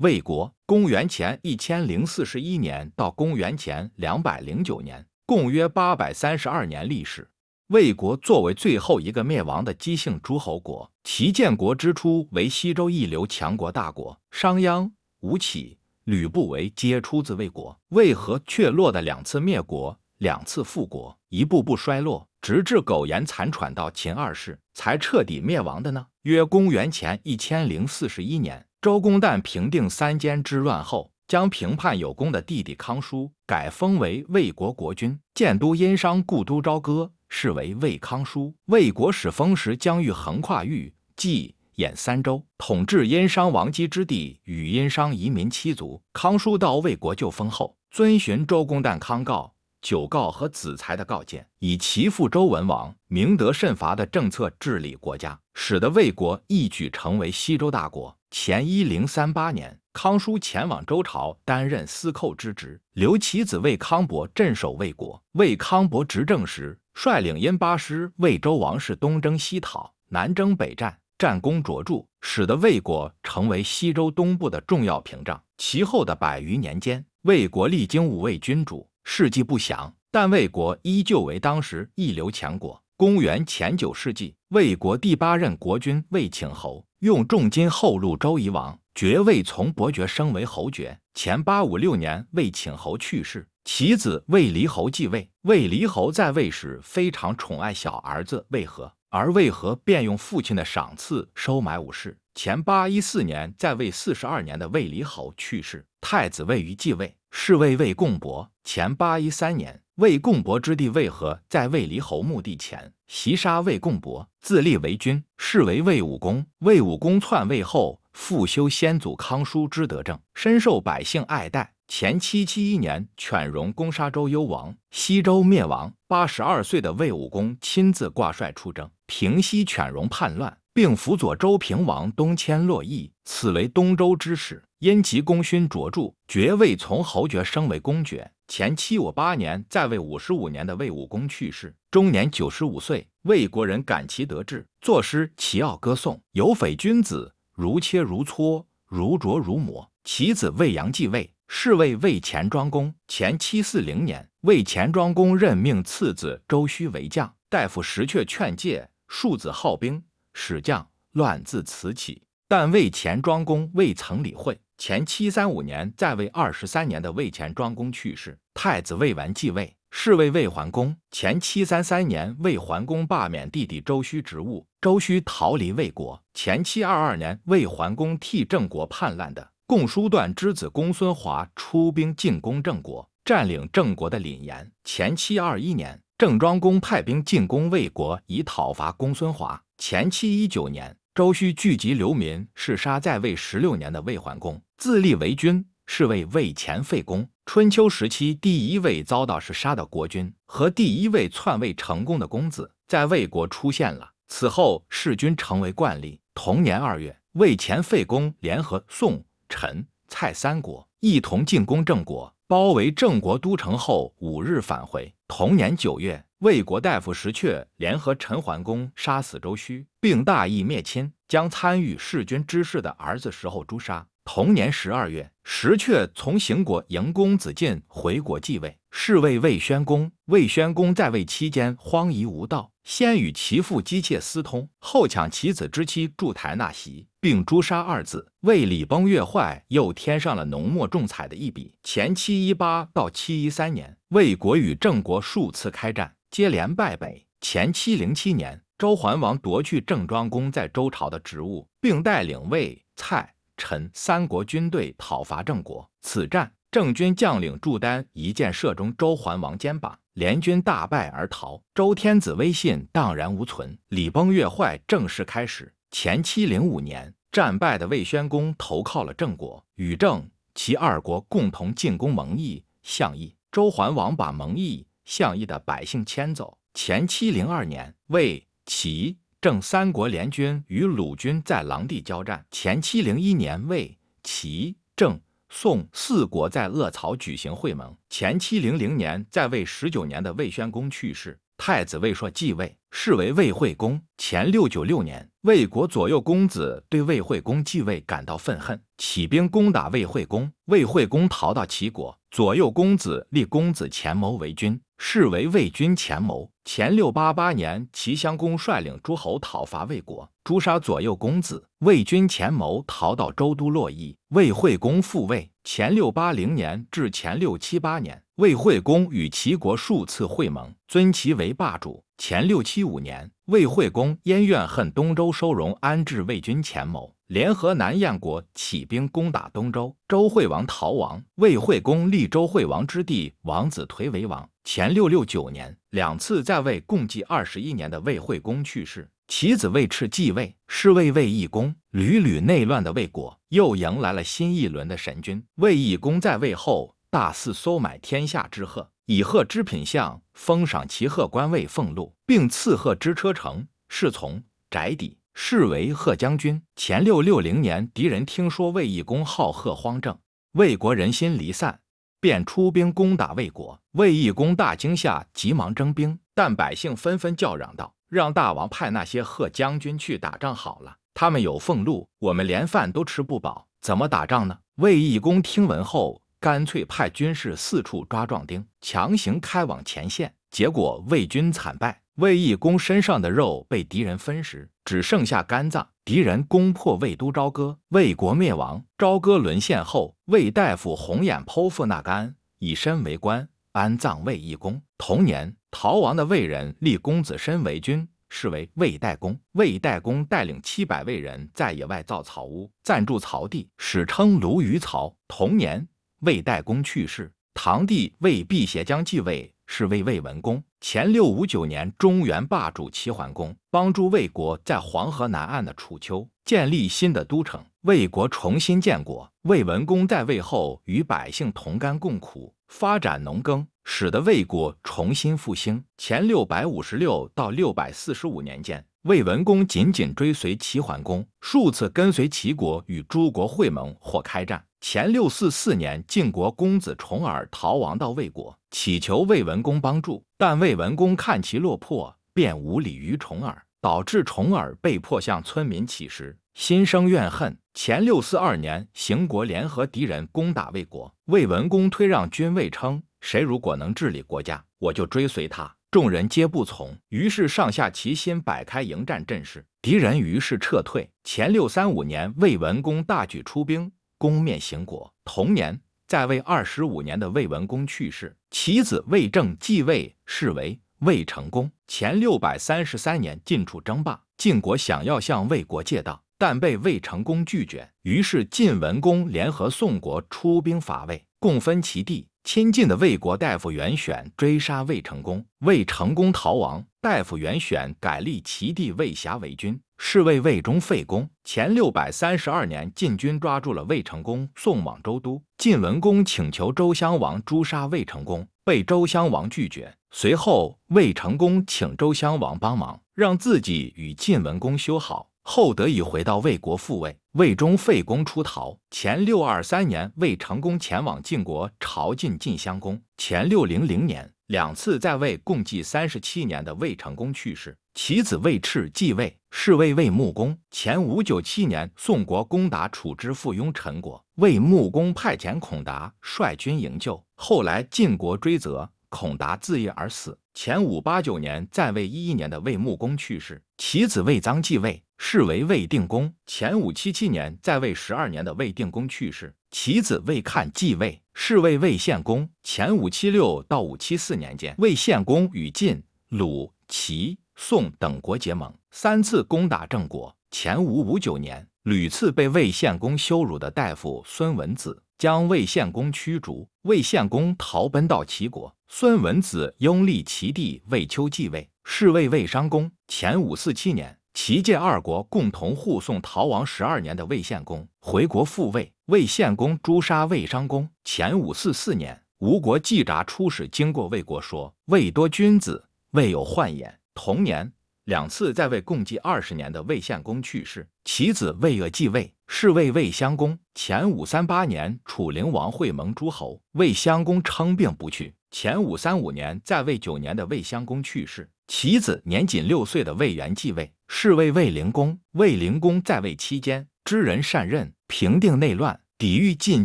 魏国公元前一千零四十一年到公元前两百零九年，共约八百三十二年历史。魏国作为最后一个灭亡的姬姓诸侯国，其建国之初为西周一流强国大国，商鞅、吴起、吕不韦皆出自魏国。为何却落得两次灭国、两次复国？一步步衰落，直至苟延残喘到秦二世，才彻底灭亡的呢。约公元前一千零四十一年，周公旦平定三监之乱后，将平叛有功的弟弟康叔改封为魏国国君，建都殷商故都朝歌，是为魏康叔。魏国始封时疆域横跨豫、冀、兖三州，统治殷商王姬之地与殷商遗民七族。康叔到魏国就封后，遵循周公旦康诰。九告和子才的告诫，以其父周文王明德慎罚的政策治理国家，使得魏国一举成为西周大国。前一零三八年，康叔前往周朝担任司寇之职，留其子魏康伯镇守魏国。魏康伯执政时，率领殷八师为周王室东征西讨、南征北战，战功卓著，使得魏国成为西周东部的重要屏障。其后的百余年间，魏国历经五位君主。事迹不详，但魏国依旧为当时一流强国。公元前九世纪，魏国第八任国君魏顷侯用重金厚禄周夷王，爵位从伯爵升为侯爵。前八五六年，魏顷侯去世，其子魏离侯继位。魏离侯在位时非常宠爱小儿子魏何，而魏何便用父亲的赏赐收买武士。前八一四年，在位四十二年的魏离侯去世，太子魏于继位。是为魏共伯。前八一三年，魏共伯之弟魏何在魏离侯墓地前袭杀魏共伯，自立为君，是为魏武公。魏武公篡位后，复修先祖康叔之德政，深受百姓爱戴。前七七一年，犬戎攻杀周幽王，西周灭亡。八十二岁的魏武公亲自挂帅出征，平息犬戎叛乱。并辅佐周平王东迁洛邑，此为东周之始。因其功勋卓著，爵位从侯爵升为公爵。前七五八年，在位五十五年的魏武公去世，终年九十五岁。魏国人感其德志，作诗其傲歌颂：“有匪君子，如切如磋，如琢如磨。”其子魏阳继位，是为魏前庄公。前七四零年，魏前庄公任命次子周须为将，大夫石阙劝诫庶子好兵。史将乱自此起，但魏前庄公未曾理会。前七三五年，在位二十三年的魏前庄公去世，太子魏完继位，是为魏桓公。前七三三年，魏桓公罢免弟弟周须职务，周须逃离魏国。前七二二年，魏桓公替郑国叛乱的共叔段之子公孙华出兵进攻郑国，占领郑国的领延。前七二一年，郑庄公派兵进攻魏国，以讨伐公孙华。前七一九年，周须聚集流民，弑杀在位十六年的魏桓公，自立为君，是为魏前废公。春秋时期第一位遭到弑杀的国君，和第一位篡位成功的公子，在魏国出现了。此后，弑君成为惯例。同年二月，魏前废公联合宋、陈、蔡三国，一同进攻郑国，包围郑国都城后五日返回。同年九月，魏国大夫石阙联合陈桓公杀死周须，并大义灭亲，将参与弑君之事的儿子石厚诛杀。同年十二月，石阙从邢国迎公子晋回国继位。是为魏宣公。魏宣公在位期间荒淫无道，先与其父姬妾私通，后抢其子之妻祝台纳席，并诛杀二子，为礼崩乐坏又添上了浓墨重彩的一笔。前七一八到七一三年，魏国与郑国数次开战，接连败北。前七零七年，周桓王夺去郑庄公在周朝的职务，并带领魏、蔡、陈三国军队讨伐郑国，此战。郑军将领祝丹一箭射中周桓王肩膀，联军大败而逃，周天子威信荡然无存，礼崩乐坏正式开始。前七零五年，战败的魏宣公投靠了郑国，与郑、齐二国共同进攻蒙毅、项邑。周桓王把蒙毅、项邑的百姓迁走。前七零二年，魏、齐、郑三国联军与鲁军在狼地交战。前七零一年，魏、齐、郑。宋四国在鄂曹举行会盟。前七零零年，在位十九年的魏宣公去世，太子魏硕继位，是为魏惠公。前六九六年，魏国左右公子对魏惠公继位感到愤恨，起兵攻打魏惠公，魏惠公逃到齐国，左右公子立公子前谋为君。是为魏军前谋。前六八八年，齐襄公率领诸侯讨伐魏国，诛杀左右公子，魏军前谋逃到周都洛邑。魏惠公复位。前六八零年至前六七八年，魏惠公与齐国数次会盟，尊齐为霸主。前六七五年，魏惠公因怨恨东周收容安置魏军前谋，联合南燕国起兵攻打东周，周惠王逃亡。魏惠公立周惠王之弟王子颓为王。前六六九年，两次在位共计二十一年的魏惠公去世，其子魏赤继位，是为魏义公。屡屡内乱的魏国，又迎来了新一轮的神君魏义公在位后，大肆收买天下之鹤，以鹤之品相封赏其鹤官位俸禄，并赐鹤之车乘、侍从、宅邸，是为鹤将军。前六六零年，敌人听说魏义公好贺荒政，魏国人心离散。便出兵攻打魏国，魏义公大惊下，急忙征兵，但百姓纷纷叫嚷道：“让大王派那些贺将军去打仗好了，他们有俸禄，我们连饭都吃不饱，怎么打仗呢？”魏义公听闻后，干脆派军士四处抓壮丁，强行开往前线。结果魏军惨败，魏义公身上的肉被敌人分食，只剩下肝脏。敌人攻破魏都朝歌，魏国灭亡。朝歌沦陷后，魏大夫红眼剖腹纳肝，以身为官，安葬魏义公。同年，逃亡的魏人立公子申为君，是为魏代公。魏代公带领七百魏人在野外造草屋，暂住曹地，史称卢鱼曹。同年，魏代公去世，堂弟魏辟邪将继位。是为魏文公，前六五九年，中原霸主齐桓公帮助魏国在黄河南岸的楚丘建立新的都城，魏国重新建国。魏文公在位后，与百姓同甘共苦，发展农耕，使得魏国重新复兴。前六百五十六到六百四十五年间，魏文公紧紧追随齐桓公，数次跟随齐国与诸国会盟或开战。前六四四年，晋国公子重耳逃亡到魏国，祈求魏文公帮助，但魏文公看其落魄，便无礼于重耳，导致重耳被迫向村民乞食，心生怨恨。前六四二年，邢国联合敌人攻打魏国，魏文公推让君位称：“谁如果能治理国家，我就追随他。”众人皆不从，于是上下齐心，摆开迎战阵势，敌人于是撤退。前六三五年，魏文公大举出兵。攻灭邢国。同年，在位二十五年的魏文公去世，其子魏正继位，是为魏成公。前六百三十三年，晋楚争霸，晋国想要向魏国借道，但被魏成公拒绝。于是，晋文公联合宋国出兵伐魏，共分其地。亲近的魏国大夫袁选追杀魏成公，魏成公逃亡，大夫袁选改立其弟魏瑕为君。是为魏忠废公。前六百三十二年，晋军抓住了魏成功，送往周都。晋文公请求周襄王诛杀魏成功，被周襄王拒绝。随后，魏成功请周襄王帮忙，让自己与晋文公修好，后得以回到魏国复位。魏忠废公出逃。前六二三年，魏成功前往晋国朝觐晋襄公。前六零零年，两次在位共计三十七年的魏成功去世。其子魏赤继位，是为魏穆公。前五九七年，宋国攻打楚之附庸陈国，魏穆公派遣孔达率军营救。后来晋国追责，孔达自缢而死。前五八九年，在位一一年的魏穆公去世，其子魏臧继位，是为魏定公。前五七七年，在位十二年的魏定公去世，其子魏看继位，是为魏献公。前五七六到五七四年间，魏献公与晋、鲁、齐。宋等国结盟，三次攻打郑国。前五五九年，屡次被魏献公羞辱的大夫孙文子将魏献公驱逐，魏献公逃奔到齐国。孙文子拥立齐帝，魏秋继位，是为魏商公。前五四七年，齐晋二国共同护送逃亡十二年的魏献公回国复位。魏献公诛杀魏商公。前五四四年，吴国季札出使经过魏国，说魏多君子，未有患也。同年，两次在位共计二十年的魏献公去世，其子魏鄂继位，是为魏襄公。前五三八年，楚灵王会盟诸侯，魏襄公称病不去。前五三五年，在位九年的魏襄公去世，其子年仅六岁的魏元继位，是为魏灵公。魏灵公在位期间，知人善任，平定内乱，抵御晋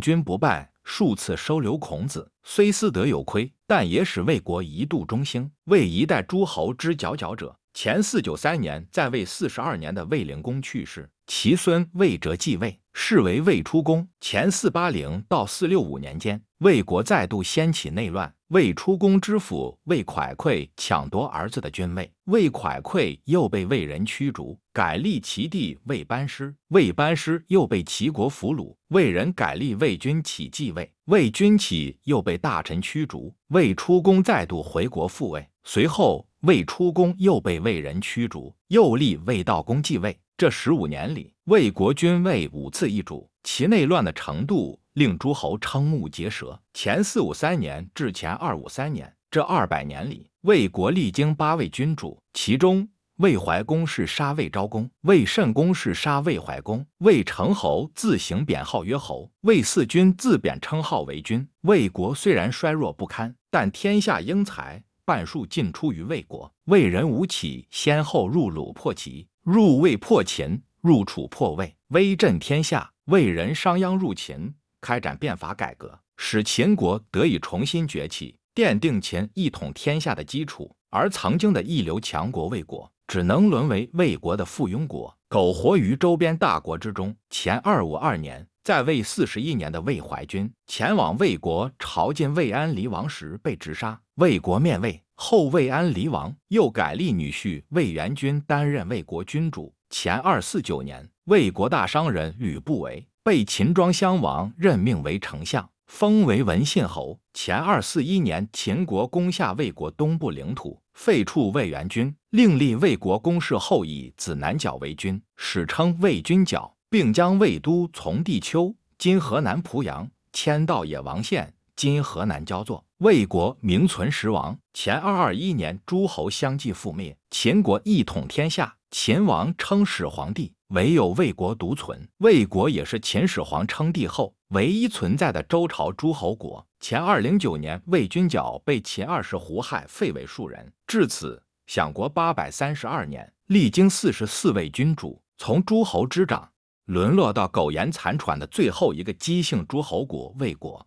军不败，数次收留孔子，虽私德有亏。但也使魏国一度中兴，为一代诸侯之佼佼者。前四九三年在位四十二年的魏灵公去世，其孙魏哲继位，是为魏出公。前四八零到四六五年间，魏国再度掀起内乱。魏出公之父魏蒯聩抢夺儿子的君位，魏蒯聩又被魏人驱逐，改立其弟魏班师。魏班师又被齐国俘虏，魏人改立魏君启继位，魏君启又被大臣驱逐，魏出公再度回国复位，随后。魏出公又被魏人驱逐，又立魏道公继位。这十五年里，魏国君魏五次易主，其内乱的程度令诸侯瞠目结舌。前四五三年至前二五三年，这二百年里，魏国历经八位君主，其中魏怀公是杀魏昭公，魏慎公是杀魏怀公，魏成侯自行贬号曰侯，魏四君自贬称号为君。魏国虽然衰弱不堪，但天下英才。半数进出于魏国，魏人吴起先后入鲁破齐，入魏破秦，入楚破魏，威震天下。魏人商鞅入秦，开展变法改革，使秦国得以重新崛起，奠定秦一统天下的基础。而曾经的一流强国魏国，只能沦为魏国的附庸国，苟活于周边大国之中。前二五二年。在位四十一年的魏怀君前往魏国朝见魏安离王时被直杀，魏国灭魏后，魏安离王又改立女婿魏元君担任魏国君主。前二四九年，魏国大商人吕不韦被秦庄襄王任命为丞相，封为文信侯。前二四一年，秦国攻下魏国东部领土，废黜魏元君，另立魏国公室后裔子南角为君，史称魏君角。并将魏都从地丘（今河南濮阳）迁到野王县（今河南焦作），魏国名存实亡。前二二一年，诸侯相继覆灭，秦国一统天下，秦王称始皇帝。唯有魏国独存，魏国也是秦始皇称帝后唯一存在的周朝诸侯国。前二零九年，魏军角被秦二世胡亥废为庶人，至此享国八百三十二年，历经四十四位君主，从诸侯之长。沦落到苟延残喘的最后一个姬姓诸侯国魏国，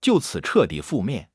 就此彻底覆灭。